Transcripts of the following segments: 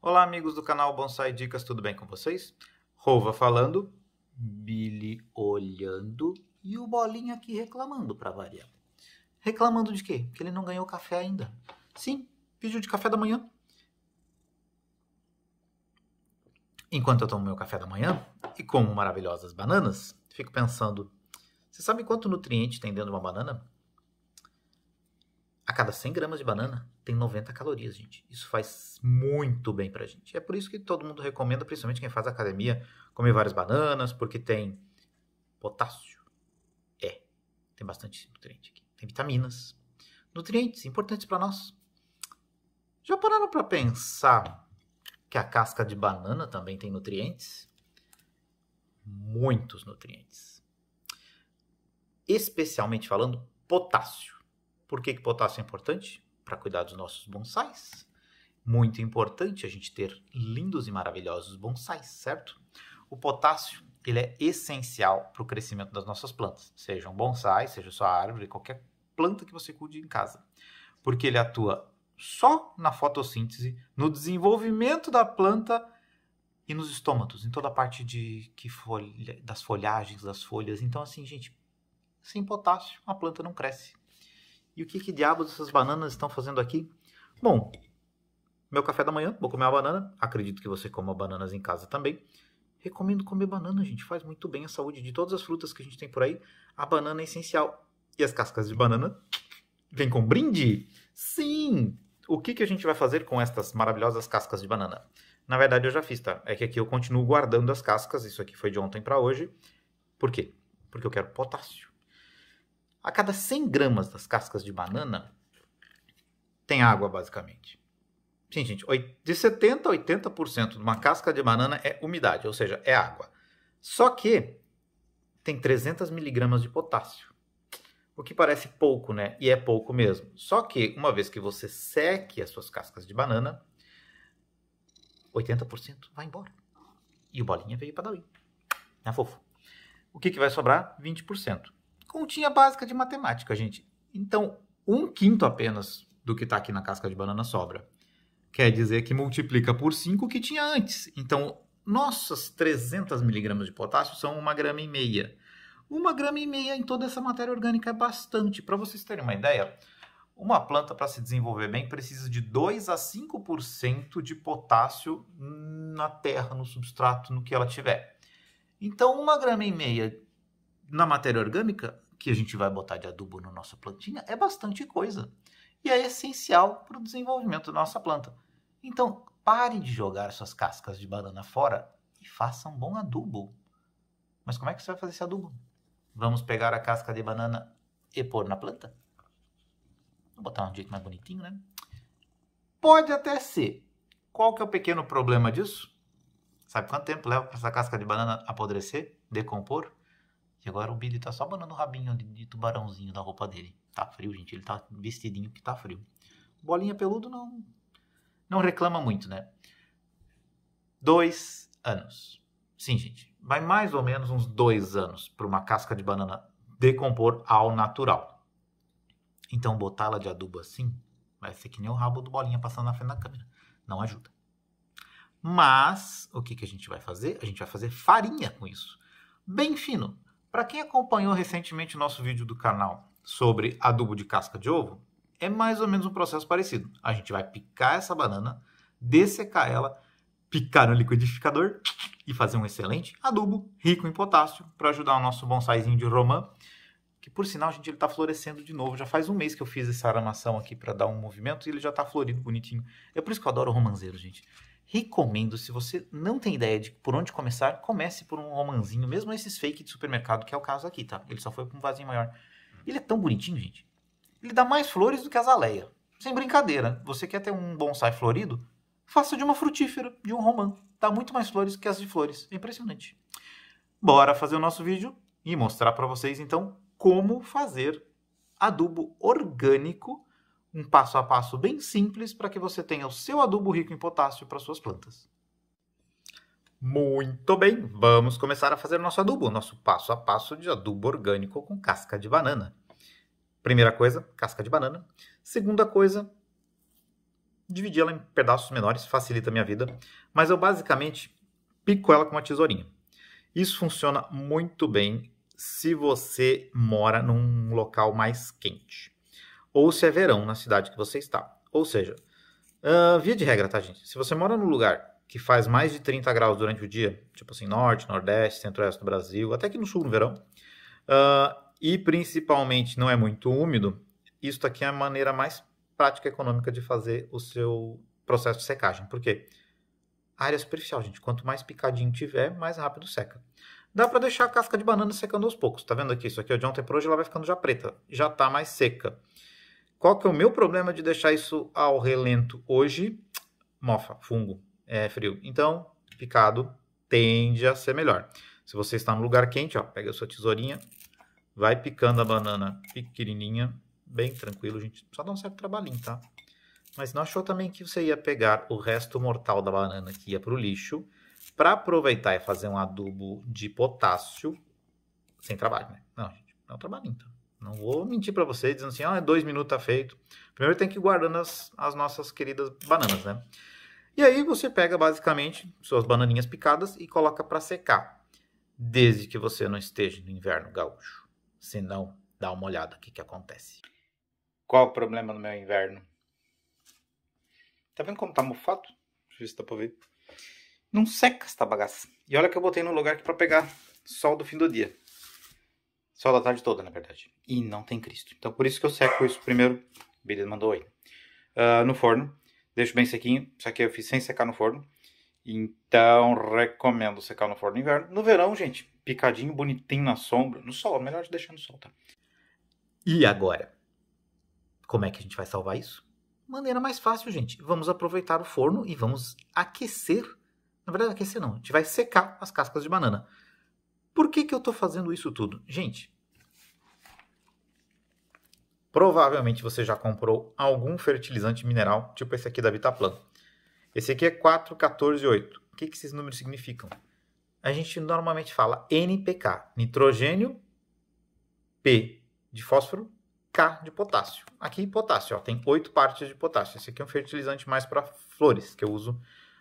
Olá, amigos do canal Bonsai Dicas, tudo bem com vocês? Rova falando, Billy olhando e o Bolinha aqui reclamando para variar. Reclamando de quê? Que ele não ganhou café ainda. Sim, pediu de café da manhã. Enquanto eu tomo meu café da manhã e como maravilhosas bananas, fico pensando: você sabe quanto nutriente tem dentro de uma banana? A cada 100 gramas de banana tem 90 calorias, gente. Isso faz muito bem pra gente. É por isso que todo mundo recomenda, principalmente quem faz academia, comer várias bananas, porque tem potássio. É, tem bastante nutriente aqui. Tem vitaminas, nutrientes importantes para nós. Já pararam para pensar que a casca de banana também tem nutrientes? Muitos nutrientes. Especialmente falando potássio. Por que, que potássio é importante? Para cuidar dos nossos bonsais. Muito importante a gente ter lindos e maravilhosos bonsais, certo? O potássio ele é essencial para o crescimento das nossas plantas, seja um bonsai, seja sua árvore, qualquer planta que você cuide em casa, porque ele atua só na fotossíntese, no desenvolvimento da planta e nos estômatos, em toda a parte de que folha, das folhagens, das folhas. Então, assim, gente, sem potássio, a planta não cresce. E o que, que diabos essas bananas estão fazendo aqui? Bom, meu café da manhã, vou comer uma banana. Acredito que você coma bananas em casa também. Recomendo comer banana, gente. Faz muito bem à saúde de todas as frutas que a gente tem por aí. A banana é essencial. E as cascas de banana vem com brinde? Sim! O que, que a gente vai fazer com estas maravilhosas cascas de banana? Na verdade, eu já fiz, tá? É que aqui eu continuo guardando as cascas. Isso aqui foi de ontem para hoje. Por quê? Porque eu quero potássio. A cada 100 gramas das cascas de banana, tem água, basicamente. Sim, gente, de 70% a 80% de uma casca de banana é umidade, ou seja, é água. Só que tem 300 miligramas de potássio, o que parece pouco, né? E é pouco mesmo. Só que, uma vez que você seque as suas cascas de banana, 80% vai embora. E o bolinha veio para dar oi. Né, fofo? O que, que vai sobrar? 20% continha básica de matemática, gente. Então, um quinto apenas do que está aqui na casca de banana sobra. Quer dizer que multiplica por 5 o que tinha antes. Então, nossas 300 miligramas de potássio são uma grama e meia. Uma grama e meia em toda essa matéria orgânica é bastante. Para vocês terem uma ideia, uma planta para se desenvolver bem precisa de 2 a 5% de potássio na terra, no substrato, no que ela tiver. Então, uma grama e meia na matéria orgânica que a gente vai botar de adubo na nossa plantinha, é bastante coisa. E é essencial para o desenvolvimento da nossa planta. Então, pare de jogar suas cascas de banana fora e faça um bom adubo. Mas como é que você vai fazer esse adubo? Vamos pegar a casca de banana e pôr na planta? Vou botar um jeito mais bonitinho, né? Pode até ser. Qual que é o pequeno problema disso? Sabe quanto tempo leva para essa casca de banana apodrecer, decompor? agora o Billy tá só banando o rabinho de, de tubarãozinho da roupa dele. Tá frio, gente. Ele tá vestidinho que tá frio. Bolinha peludo não, não reclama muito, né? Dois anos. Sim, gente. Vai mais ou menos uns dois anos para uma casca de banana decompor ao natural. Então, botá-la de adubo assim vai ser que nem o rabo do bolinha passando na frente da câmera. Não ajuda. Mas, o que, que a gente vai fazer? A gente vai fazer farinha com isso. Bem fino. Para quem acompanhou recentemente o nosso vídeo do canal sobre adubo de casca de ovo, é mais ou menos um processo parecido. A gente vai picar essa banana, dessecar ela, picar no liquidificador e fazer um excelente adubo rico em potássio para ajudar o nosso bonsaizinho de romã, que por sinal, gente, ele está florescendo de novo. Já faz um mês que eu fiz essa aramação aqui para dar um movimento e ele já está florido bonitinho. É por isso que eu adoro romanzeiro, gente. Recomendo, se você não tem ideia de por onde começar, comece por um romanzinho, mesmo esses fake de supermercado, que é o caso aqui, tá? Ele só foi com um vasinho maior. Ele é tão bonitinho, gente. Ele dá mais flores do que a azaleia. Sem brincadeira. Você quer ter um bonsai florido? Faça de uma frutífera, de um romã. Dá muito mais flores que as de flores. É impressionante. Bora fazer o nosso vídeo e mostrar para vocês, então, como fazer adubo orgânico um passo a passo bem simples para que você tenha o seu adubo rico em potássio para suas plantas. Muito bem, vamos começar a fazer nosso adubo, nosso passo a passo de adubo orgânico com casca de banana. Primeira coisa, casca de banana. Segunda coisa, dividir ela em pedaços menores, facilita a minha vida, mas eu basicamente pico ela com uma tesourinha. Isso funciona muito bem se você mora num local mais quente ou se é verão na cidade que você está. Ou seja, uh, via de regra, tá, gente? Se você mora num lugar que faz mais de 30 graus durante o dia, tipo assim, norte, nordeste, centro-oeste do Brasil, até aqui no sul no verão, uh, e principalmente não é muito úmido, isso aqui é a maneira mais prática e econômica de fazer o seu processo de secagem. Por quê? A área é superficial, gente. Quanto mais picadinho tiver, mais rápido seca. Dá para deixar a casca de banana secando aos poucos. Tá vendo aqui? Isso aqui é de ontem para hoje, ela vai ficando já preta. Já tá mais seca. Qual que é o meu problema de deixar isso ao relento hoje? Mofa, fungo, é frio. Então, picado tende a ser melhor. Se você está num lugar quente, ó, pega a sua tesourinha, vai picando a banana pequenininha, bem tranquilo, gente. Só dá um certo trabalhinho, tá? Mas não achou também que você ia pegar o resto mortal da banana que ia para o lixo para aproveitar e fazer um adubo de potássio sem trabalho, né? Não, gente, não é um trabalhinho, então. Não vou mentir para vocês dizendo assim, ah, dois minutos tá feito. Primeiro tem que ir guardando as, as nossas queridas bananas, né? E aí você pega basicamente suas bananinhas picadas e coloca para secar. Desde que você não esteja no inverno gaúcho. Se não, dá uma olhada o que, que acontece. Qual o problema no meu inverno? Tá vendo como tá mofado? Deixa eu ver se dá pra ver. Não seca esta bagaça. E olha que eu botei no lugar aqui pra pegar sol do fim do dia só da tarde toda, na verdade. E não tem Cristo. Então por isso que eu seco isso primeiro. Biden mandou aí. Uh, no forno. Deixo bem sequinho. Isso aqui eu fiz sem secar no forno. Então recomendo secar no forno no inverno. No verão, gente, picadinho, bonitinho na sombra. No sol, melhor deixar no sol, tá? E agora? Como é que a gente vai salvar isso? Maneira mais fácil, gente. Vamos aproveitar o forno e vamos aquecer. Na verdade, aquecer não. A gente vai secar as cascas de banana. Por que, que eu estou fazendo isso tudo? Gente, provavelmente você já comprou algum fertilizante mineral, tipo esse aqui da Vitaplan. Esse aqui é 4, 14, 8. O que, que esses números significam? A gente normalmente fala NPK, nitrogênio, P de fósforo, K de potássio. Aqui potássio, ó, tem oito partes de potássio. Esse aqui é um fertilizante mais para flores, que eu uso,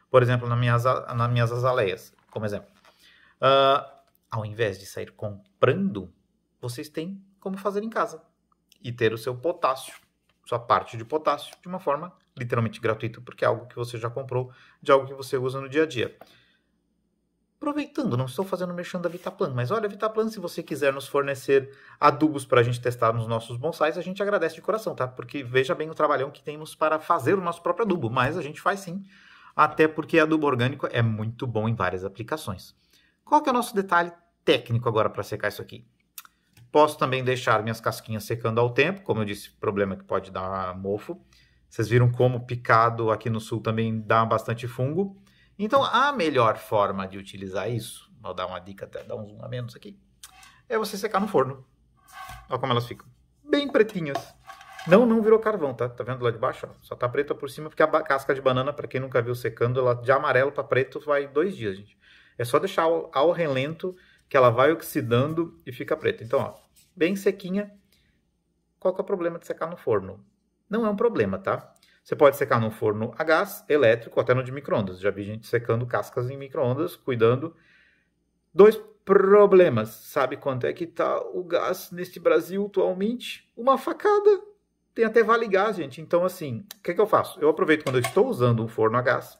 por exemplo, nas minhas, nas minhas azaleias, como exemplo. Uh, ao invés de sair comprando, vocês têm como fazer em casa e ter o seu potássio, sua parte de potássio, de uma forma literalmente gratuita, porque é algo que você já comprou, de algo que você usa no dia a dia. Aproveitando, não estou fazendo mexendo da Vitaplan, mas olha, Vitaplan, se você quiser nos fornecer adubos para a gente testar nos nossos bonsais, a gente agradece de coração, tá? Porque veja bem o trabalhão que temos para fazer o nosso próprio adubo, mas a gente faz sim, até porque adubo orgânico é muito bom em várias aplicações. Qual que é o nosso detalhe técnico agora para secar isso aqui? Posso também deixar minhas casquinhas secando ao tempo, como eu disse, problema que pode dar mofo. Vocês viram como picado aqui no sul também dá bastante fungo. Então, a melhor forma de utilizar isso, vou dar uma dica até, dar um zoom a menos aqui, é você secar no forno. Olha como elas ficam. Bem pretinhas. Não, não virou carvão, tá? Tá vendo lá de baixo? Ó? Só tá preta por cima, porque a casca de banana, para quem nunca viu secando, ela de amarelo para preto vai dois dias, gente. É só deixar ao, relento que ela vai oxidando e fica preta. Então, ó, bem sequinha. Qual que é o problema de secar no forno? Não é um problema, tá? Você pode secar no forno a gás, elétrico, até no de microondas. Já vi gente secando cascas em microondas, cuidando. Dois problemas. Sabe quanto é que tá o gás neste Brasil atualmente? Uma facada. Tem até vale gás, gente. Então, assim, o que, é que eu faço? Eu aproveito quando eu estou usando um forno a gás.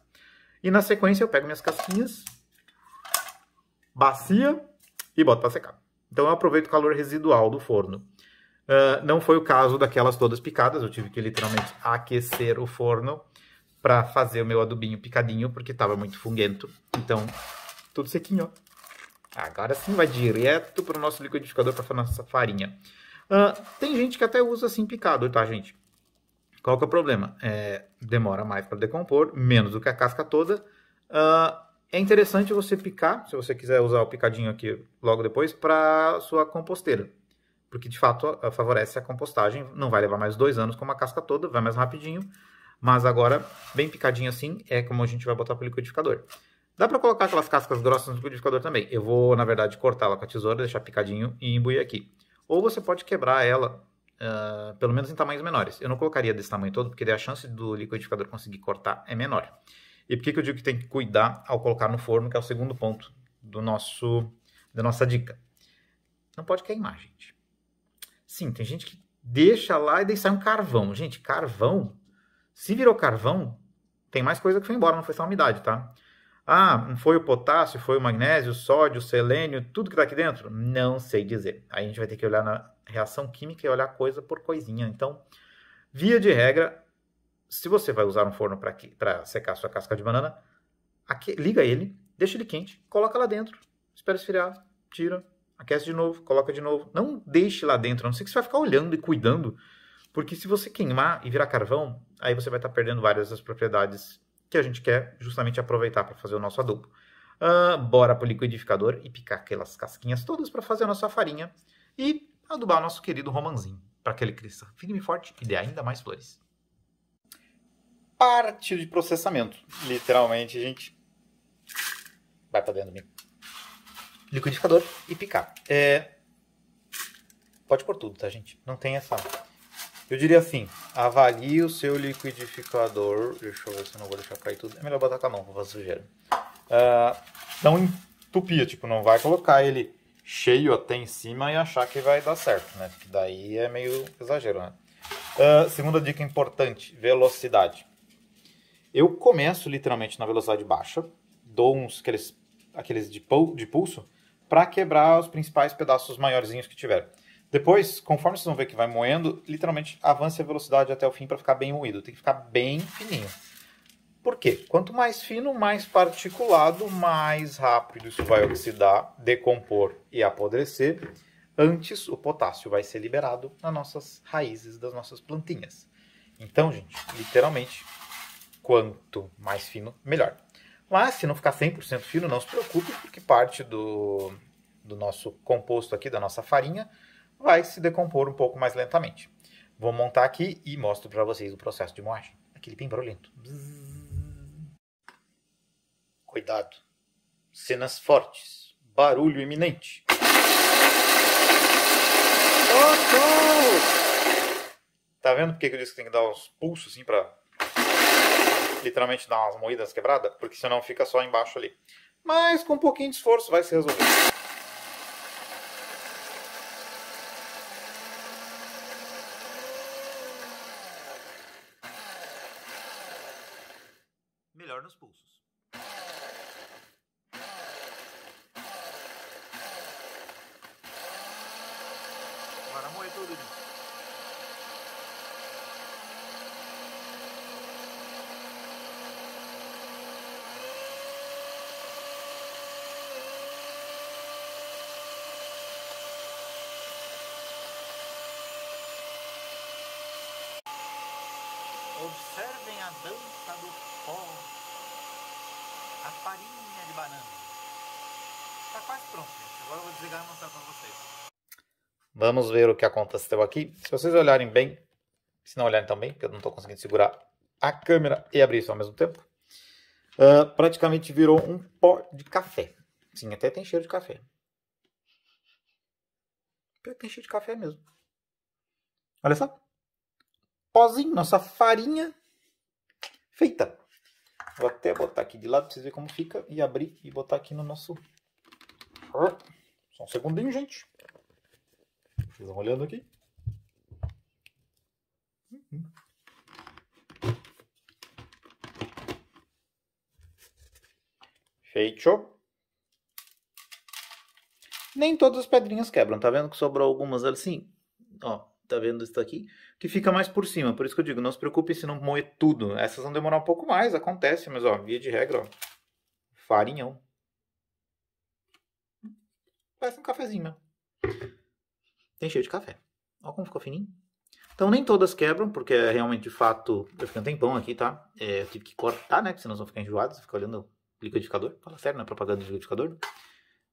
E na sequência eu pego minhas casquinhas, bacia e boto para secar. Então eu aproveito o calor residual do forno. Uh, não foi o caso daquelas todas picadas, eu tive que literalmente aquecer o forno para fazer o meu adubinho picadinho, porque estava muito funguento. Então, tudo sequinho, Agora sim vai direto para o nosso liquidificador para fazer nossa farinha. Uh, tem gente que até usa assim picado, tá, gente? Qual que é o problema? É, demora mais para decompor, menos do que a casca toda. Uh, é interessante você picar, se você quiser usar o picadinho aqui logo depois, para sua composteira. Porque de fato favorece a compostagem, não vai levar mais dois anos com uma casca toda, vai mais rapidinho. Mas agora, bem picadinho assim, é como a gente vai botar para o liquidificador. Dá para colocar aquelas cascas grossas no liquidificador também. Eu vou, na verdade, cortá-la com a tesoura, deixar picadinho e imbuir aqui. Ou você pode quebrar ela, uh, pelo menos em tamanhos menores. Eu não colocaria desse tamanho todo, porque daí a chance do liquidificador conseguir cortar é menor. E por que, que eu digo que tem que cuidar ao colocar no forno, que é o segundo ponto do nosso da nossa dica? Não pode queimar, gente. Sim, tem gente que deixa lá e daí sai um carvão. Gente, carvão, se virou carvão, tem mais coisa que foi embora, não foi só umidade, tá? Ah, foi o potássio, foi o magnésio, o sódio, o selênio, tudo que está aqui dentro? Não sei dizer. Aí a gente vai ter que olhar na reação química e olhar coisa por coisinha. Então, via de regra, se você vai usar um forno para secar sua casca de banana, liga ele, deixa ele quente, coloca lá dentro, espera esfriar, tira, aquece de novo, coloca de novo. Não deixe lá dentro, a não ser que você vai ficar olhando e cuidando, porque se você queimar e virar carvão, aí você vai estar tá perdendo várias das propriedades que a gente quer justamente aproveitar para fazer o nosso adubo. Uh, bora para o liquidificador e picar aquelas casquinhas todas para fazer a nossa farinha e adubar o nosso querido romanzinho para que ele cresça firme e forte e dê ainda mais flores parte de processamento. Literalmente, a gente vai para dentro do liquidificador e picar. É... Pode pôr tudo, tá, gente? Não tem essa... Eu diria assim, avalie o seu liquidificador... Deixa eu ver se eu não vou deixar cair tudo. É melhor botar com a mão, fazer sujeira. Uh, não entupia, tipo, não vai colocar ele cheio até em cima e achar que vai dar certo, né? Porque daí é meio exagero, né? Uh, segunda dica importante, velocidade. Eu começo literalmente na velocidade baixa, dou uns aqueles, aqueles de, pul de pulso para quebrar os principais pedaços maiorzinhos que tiver. Depois, conforme vocês vão ver que vai moendo, literalmente avance a velocidade até o fim para ficar bem moído. Tem que ficar bem fininho. Por quê? Quanto mais fino, mais particulado, mais rápido isso vai oxidar, decompor e apodrecer. Antes, o potássio vai ser liberado nas nossas raízes das nossas plantinhas. Então, gente, literalmente, quanto mais fino, melhor. Mas se não ficar 100% fino, não se preocupe, porque parte do, do nosso composto aqui, da nossa farinha, vai se decompor um pouco mais lentamente. Vou montar aqui e mostro para vocês o processo de moagem. Aquele bem barulhento. Cuidado. Cenas fortes. Barulho iminente. Tá vendo por que eu disse que tem que dar uns pulsos assim para literalmente dar umas moídas quebradas, porque senão fica só embaixo ali. Mas com um pouquinho de esforço vai se resolver. Observem a dança do pó, a farinha de banana. Está quase pronto, gente. Agora eu vou desligar e mostrar para vocês. Vamos ver o que aconteceu aqui. Se vocês olharem bem, se não olharem também, porque eu não estou conseguindo segurar a câmera e abrir isso ao mesmo tempo, uh, praticamente virou um pó de café. Sim, até tem cheiro de café. Pior que tem cheiro de café mesmo. Olha só pozinho, nossa farinha feita. Vou até botar aqui de lado para vocês verem como fica e abrir e botar aqui no nosso... Só um segundinho, gente. Vocês vão olhando aqui. Feito. Nem todas as pedrinhas quebram, tá vendo que sobrou algumas assim? Ó, tá vendo isso aqui, que fica mais por cima. Por isso que eu digo, não se preocupe se não moer tudo. Essas vão demorar um pouco mais, acontece, mas ó, via de regra, ó, farinhão. Parece um cafezinho mesmo. Tem cheio de café. Olha como ficou fininho. Então nem todas quebram, porque é realmente de fato. Eu fiquei um tempão aqui, tá? É, eu tive que cortar, né? Porque senão vão ficar enjoados, ficar olhando o liquidificador. Fala sério, não é propaganda de liquidificador.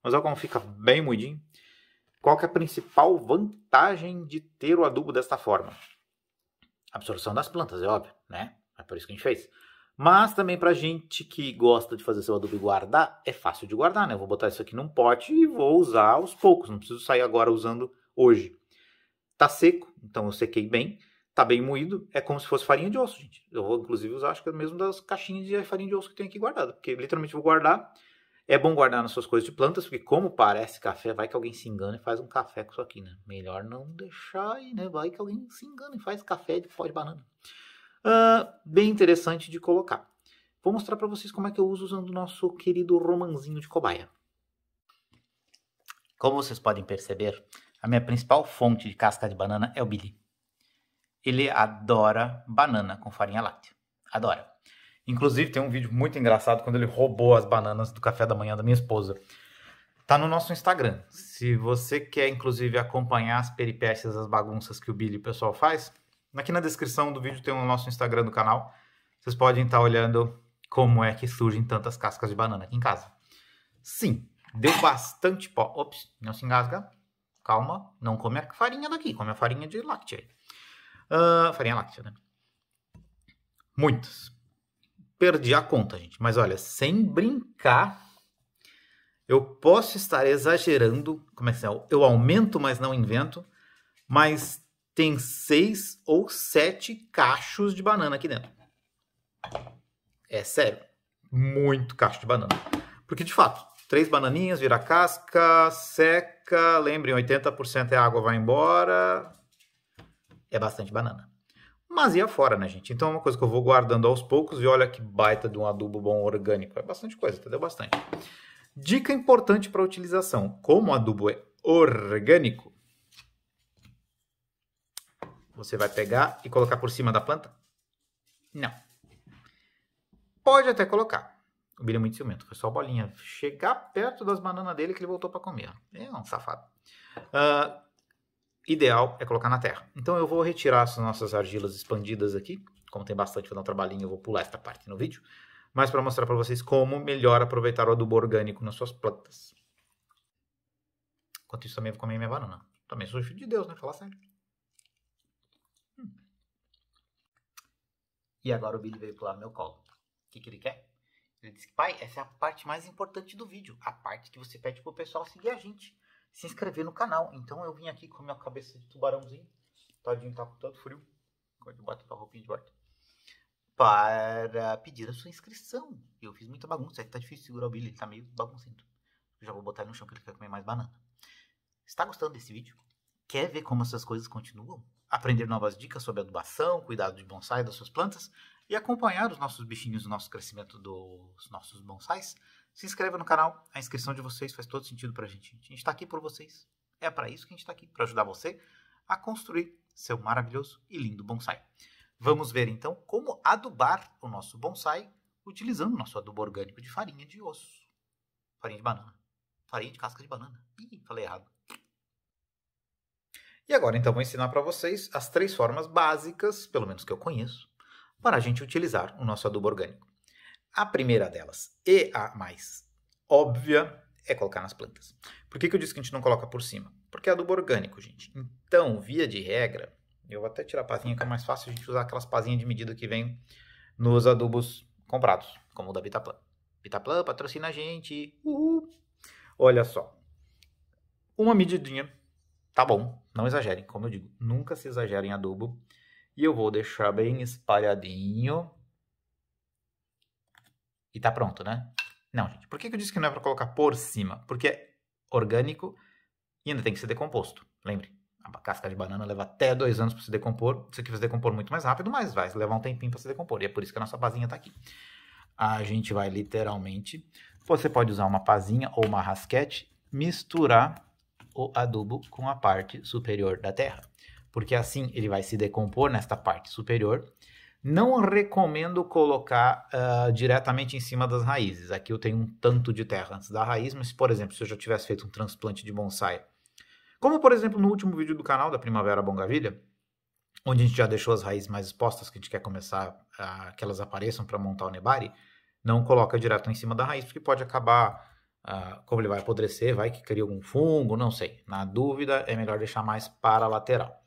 Mas olha como fica bem moidinho. Qual que é a principal vantagem de ter o adubo desta forma? absorção das plantas, é óbvio, né? É por isso que a gente fez. Mas também para gente que gosta de fazer seu adubo e guardar, é fácil de guardar, né? Eu vou botar isso aqui num pote e vou usar aos poucos, não preciso sair agora usando hoje. Tá seco, então eu sequei bem, tá bem moído, é como se fosse farinha de osso, gente. Eu vou inclusive usar, acho que é mesmo das caixinhas de farinha de osso que tem aqui guardada, porque literalmente vou guardar, é bom guardar nas suas coisas de plantas, porque como parece café, vai que alguém se engana e faz um café com isso aqui, né? Melhor não deixar aí, né? Vai que alguém se engana e faz café de pó de banana. Uh, bem interessante de colocar. Vou mostrar para vocês como é que eu uso usando o nosso querido romanzinho de cobaia. Como vocês podem perceber, a minha principal fonte de casca de banana é o Billy. Ele adora banana com farinha láctea. Adora. Inclusive, tem um vídeo muito engraçado quando ele roubou as bananas do café da manhã da minha esposa. Tá no nosso Instagram. Se você quer, inclusive, acompanhar as peripécias, as bagunças que o Billy e o pessoal faz, aqui na descrição do vídeo tem o nosso Instagram do canal. Vocês podem estar tá olhando como é que surgem tantas cascas de banana aqui em casa. Sim, deu bastante pó. Ops, não se engasga. Calma, não come a farinha daqui, come a farinha de láctea. Uh, farinha láctea, né? Muitas, perdi a conta, gente. Mas olha, sem brincar, eu posso estar exagerando, como é que é? Eu aumento, mas não invento, mas tem seis ou sete cachos de banana aqui dentro. É sério, muito cacho de banana. Porque de fato, três bananinhas, vira casca, seca, lembrem, 80% é água, vai embora. É bastante banana mas ia fora, né, gente? Então é uma coisa que eu vou guardando aos poucos e olha que baita de um adubo bom orgânico. É bastante coisa, entendeu? Bastante. Dica importante para utilização: como o adubo é orgânico, você vai pegar e colocar por cima da planta? Não. Pode até colocar. O Billy é muito ciumento. Foi só a bolinha chegar perto das bananas dele que ele voltou para comer. É um safado. Uh, ideal é colocar na terra. Então eu vou retirar as nossas argilas expandidas aqui. Como tem bastante para dar um trabalhinho, eu vou pular esta parte no vídeo. Mas para mostrar para vocês como melhor aproveitar o adubo orgânico nas suas plantas. Enquanto isso, também vou comer minha banana. Também sou filho de Deus, né? Falar sério. Hum. E agora o Billy veio pular no meu colo. O que, que ele quer? Ele disse que, pai, essa é a parte mais importante do vídeo. A parte que você pede pro pessoal seguir a gente se inscrever no canal. Então eu vim aqui com a minha cabeça de tubarãozinho, tadinho tá com tanto frio, quando bota a roupinha de bota, para pedir a sua inscrição. Eu fiz muita bagunça, é que tá difícil segurar o Billy, ele tá meio baguncento. já vou botar ele no chão que ele quer comer mais banana. Está gostando desse vídeo? Quer ver como essas coisas continuam? Aprender novas dicas sobre adubação, cuidado de bonsai das suas plantas e acompanhar os nossos bichinhos, o nosso crescimento dos nossos bonsais? Se inscreva no canal, a inscrição de vocês faz todo sentido para a gente. A gente está aqui por vocês. É para isso que a gente está aqui, para ajudar você a construir seu maravilhoso e lindo bonsai. Vamos ver então como adubar o nosso bonsai utilizando o nosso adubo orgânico de farinha de osso, farinha de banana, farinha de casca de banana. Ih, falei errado. E agora então vou ensinar para vocês as três formas básicas, pelo menos que eu conheço, para a gente utilizar o nosso adubo orgânico. A primeira delas, e a mais óbvia, é colocar nas plantas. Por que, que eu disse que a gente não coloca por cima? Porque é adubo orgânico, gente. Então, via de regra, eu vou até tirar a pazinha que é mais fácil a gente usar aquelas pazinhas de medida que vem nos adubos comprados, como o da Vitaplan. Vitaplan patrocina a gente. Uhul. Olha só. Uma medidinha. Tá bom, não exagerem, como eu digo, nunca se exagerem em adubo. E eu vou deixar bem espalhadinho e tá pronto, né? Não, gente. Por que eu disse que não é para colocar por cima? Porque é orgânico e ainda tem que ser decomposto. Lembre, a casca de banana leva até dois anos para se decompor. Isso aqui vai se decompor muito mais rápido, mas vai levar um tempinho para se decompor. E é por isso que a nossa pazinha está aqui. A gente vai literalmente. Você pode usar uma pazinha ou uma rasquete, misturar o adubo com a parte superior da terra. Porque assim ele vai se decompor nesta parte superior não recomendo colocar uh, diretamente em cima das raízes. Aqui eu tenho um tanto de terra antes da raiz, mas, por exemplo, se eu já tivesse feito um transplante de bonsai, como, por exemplo, no último vídeo do canal da Primavera Bongavilha, onde a gente já deixou as raízes mais expostas, que a gente quer começar a, que elas apareçam para montar o nebari, não coloca direto em cima da raiz, porque pode acabar, ah, como ele vai apodrecer, vai que cria algum fungo, não sei. Na dúvida, é melhor deixar mais para a lateral.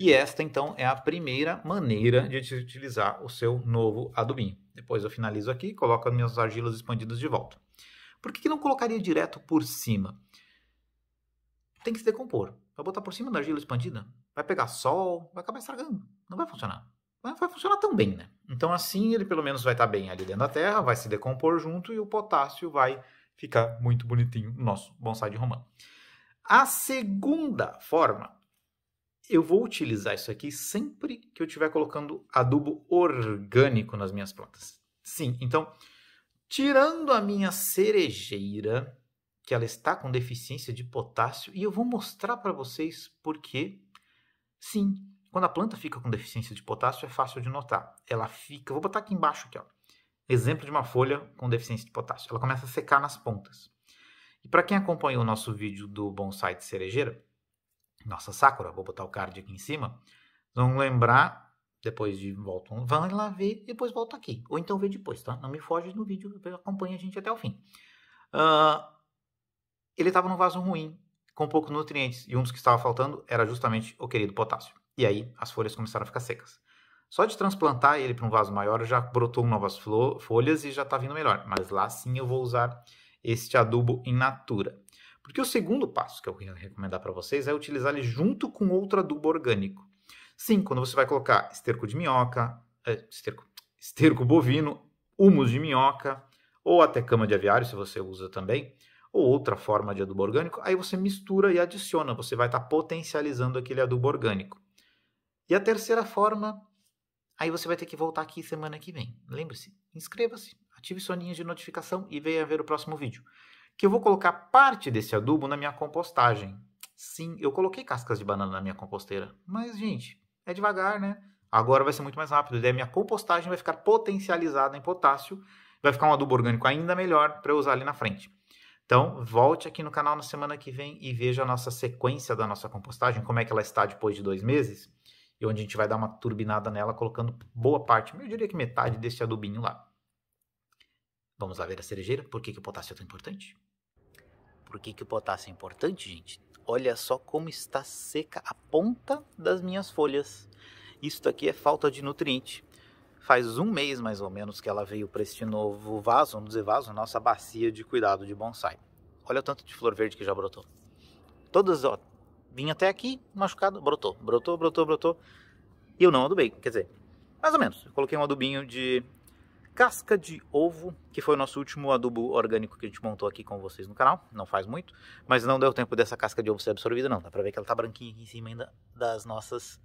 E esta, então, é a primeira maneira de utilizar o seu novo adubinho. Depois eu finalizo aqui e coloco as minhas argilas expandidas de volta. Por que, que não colocaria direto por cima? Tem que se decompor. Vai botar por cima da argila expandida? Vai pegar sol? Vai acabar estragando. Não vai funcionar. Mas vai funcionar tão bem, né? Então assim ele pelo menos vai estar bem ali dentro da terra, vai se decompor junto e o potássio vai ficar muito bonitinho no nosso bonsai de romã. A segunda forma eu vou utilizar isso aqui sempre que eu estiver colocando adubo orgânico nas minhas plantas. Sim, então, tirando a minha cerejeira, que ela está com deficiência de potássio, e eu vou mostrar para vocês por quê. Sim, quando a planta fica com deficiência de potássio, é fácil de notar. Ela fica, vou botar aqui embaixo aqui, ó. Exemplo de uma folha com deficiência de potássio. Ela começa a secar nas pontas. E para quem acompanhou o nosso vídeo do bonsai de cerejeira, nossa Sakura, vou botar o card aqui em cima, vão lembrar, depois de um vão lá ver, depois volta aqui. Ou então vê depois, tá? Não me foge do vídeo, acompanha a gente até o fim. Uh, ele estava num vaso ruim, com poucos nutrientes, e um dos que estava faltando era justamente o querido potássio. E aí as folhas começaram a ficar secas. Só de transplantar ele para um vaso maior já brotou novas folhas e já está vindo melhor. Mas lá sim eu vou usar este adubo in natura. Porque o segundo passo que eu queria recomendar para vocês é utilizar ele junto com outro adubo orgânico. Sim, quando você vai colocar esterco de minhoca, eh, esterco, esterco bovino, humus de minhoca, ou até cama de aviário, se você usa também, ou outra forma de adubo orgânico, aí você mistura e adiciona, você vai estar tá potencializando aquele adubo orgânico. E a terceira forma, aí você vai ter que voltar aqui semana que vem. Lembre-se, inscreva-se, ative soninho de notificação e venha ver o próximo vídeo que eu vou colocar parte desse adubo na minha compostagem. Sim, eu coloquei cascas de banana na minha composteira, mas gente, é devagar, né? Agora vai ser muito mais rápido. Daí a minha compostagem vai ficar potencializada em potássio, vai ficar um adubo orgânico ainda melhor para eu usar ali na frente. Então, volte aqui no canal na semana que vem e veja a nossa sequência da nossa compostagem, como é que ela está depois de dois meses, e onde a gente vai dar uma turbinada nela, colocando boa parte, eu diria que metade desse adubinho lá. Vamos lá ver a cerejeira, por que, que o potássio é tão importante? Por que, que o potássio é importante, gente? Olha só como está seca a ponta das minhas folhas. Isso aqui é falta de nutriente. Faz um mês mais ou menos que ela veio para este novo vaso, vamos dizer vaso, nossa bacia de cuidado de bonsai. Olha o tanto de flor verde que já brotou. Todas, ó, vinha até aqui, machucado, brotou, brotou, brotou, brotou. E eu não adubei, quer dizer, mais ou menos. Eu coloquei um adubinho de casca de ovo, que foi o nosso último adubo orgânico que a gente montou aqui com vocês no canal, não faz muito, mas não deu tempo dessa casca de ovo ser absorvida não, dá pra ver que ela tá branquinha aqui em cima ainda das nossas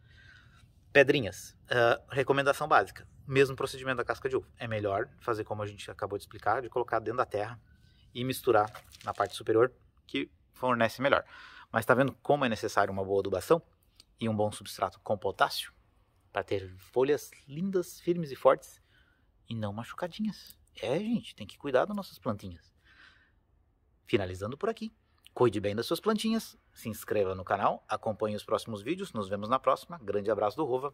pedrinhas. Uh, recomendação básica, mesmo procedimento da casca de ovo, é melhor fazer como a gente acabou de explicar, de colocar dentro da terra e misturar na parte superior, que fornece melhor. Mas tá vendo como é necessário uma boa adubação e um bom substrato com potássio? para ter folhas lindas, firmes e fortes e não machucadinhas. É, gente, tem que cuidar das nossas plantinhas. Finalizando por aqui. Cuide bem das suas plantinhas, se inscreva no canal, acompanhe os próximos vídeos, nos vemos na próxima. Grande abraço do Rova.